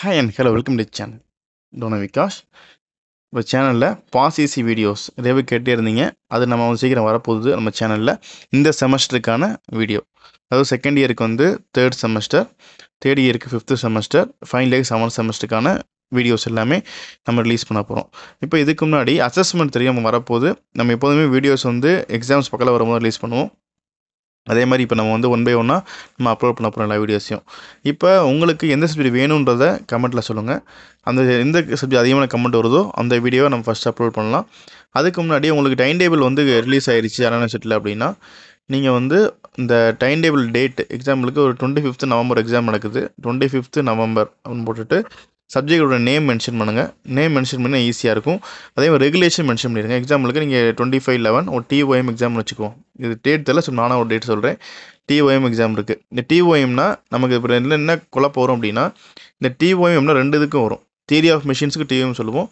hi and hello welcome to channel டோனோ விகாஷ் இப்போ சேனலில் பாஸ் ஈசி வீடியோஸ் நிறையவே கேட்டே இருந்தீங்க அது நம்ம வந்து சீக்கிரம் வரப்போகுது நம்ம சேனலில் இந்த செமஸ்டருக்கான வீடியோ அதாவது செகண்ட் இயருக்கு வந்து தேர்ட் செமஸ்டர் தேர்ட் இயருக்கு fifth semester final year seventh செமஸ்டருக்கான வீடியோஸ் எல்லாமே நம்ம ரிலீஸ் பண்ண போகிறோம் இப்போ இதுக்கு முன்னாடி அசஸ்மெண்ட் தெரியாமல் வரப்போது நம்ம எப்போதுமே வீடியோஸ் வந்து எக்ஸாம்ஸ் பக்கத்தில் வரும்போது ரிலீஸ் பண்ணுவோம் அதே மாதிரி இப்போ நம்ம வந்து ஒன் பை ஒன்னாக நம்ம அப்லோட் பண்ண போகிறோம் எல்லா வீடியோஸையும் இப்போ உங்களுக்கு எந்த சப்ஜெக்ட் வேணுன்றதை கமெண்ட்டில் சொல்லுங்கள் அந்த எந்த சப்ஜெக்ட் அதிகமான கமெண்ட் வருதோ அந்த வீடியோவை நம்ம ஃபஸ்ட் அப்லோட் பண்ணலாம் அதுக்கு முன்னாடி உங்களுக்கு டைம் டேபிள் வந்து ரிலீஸ் ஆயிடுச்சு அனான செட்டில் அப்படின்னா நீங்கள் வந்து இந்த டைம் டேபிள் டேட் எக்ஸாம்பிளுக்கு ஒரு டுவெண்ட்டி ஃபிஃப்த் நவம்பர் எக்ஸாம் நடக்குது டுவெண்ட்டி ஃபிஃப்த்து நவம்பர் அப்படின்னு போட்டுட்டு சப்ஜெக்டோட நேம் மென்ஷன் பண்ணுங்கள் நேம் மென்ஷன் பண்ணால் ஈஸியாக இருக்கும் அதே மாதிரி ரெகுலேஷன் மென்ஷன் பண்ணிடுங்க எக்ஸாம்பிளுக்கு நீங்கள் டுவெண்ட்டி ஃபைவ் லெவன் ஒரு டிஓஎம் எக்ஸாம் வச்சுக்குவோம் இது டேட் தெரியல ஸோ நானும் ஒரு டேட் சொல்கிறேன் டிஓஎம் எக்ஸாம் இருக்குது இந்த டிஓஎம்னா நமக்கு இப்போ என்ன என்ன குழப்பம் வரும் அப்படின்னா இந்த டிஓஎம்னா ரெண்டு இதுக்கும் வரும் தியரி ஆஃப் மிஷின்ஸுக்கு டிஓஎம் சொல்லுவோம்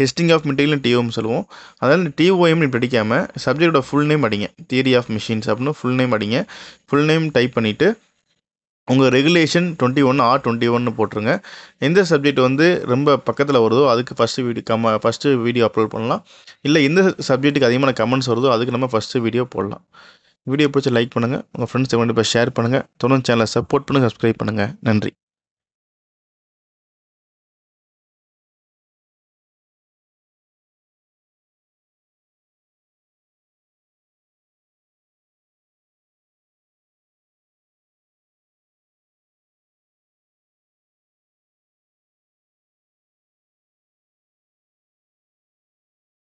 டெஸ்டிங் ஆஃப் மெட்டீரியல் டிஓஎம் சொல்லுவோம் அதனால் இந்த டிஓஎம்னு படிக்காமல் சப்ஜெக்டோட ஃபுல் நேம் அடிங்க தியரி ஆஃப் மிஷின்ஸ் அப்படின்னு ஃபுல் நேம் அடிங்க ஃபுல் நேம் டைப் பண்ணிவிட்டு உங்கள் regulation twenty one or twenty ஒன்று போட்டுருங்க எந்த சப்ஜெக்ட் வந்து ரொம்ப பக்கத்தில் வருதோ அதுக்கு ஃபஸ்ட்டு வீடியோ கம ஃபஸ்ட்டு வீடியோ அப்லோட் பண்ணலாம் இல்லை எந்த சப்ஜெக்ட்டுக்கு அதிகமான கமெண்ட்ஸ் வருதோ அதுக்கு நம்ம ஃபஸ்ட்டு வீடியோ போடலாம் வீடியோ பிடிச்சி லைக் பண்ணுங்கள் உங்கள் ஃப்ரெண்ட்ஸ் கண்டிப்பாக ஷேர் பண்ணுங்கள் தொடர்ந்து சேனலை சப்போர்ட் பண்ணுங்கள் சப்ஸ்கிரைப் பண்ணுங்கள் நன்றி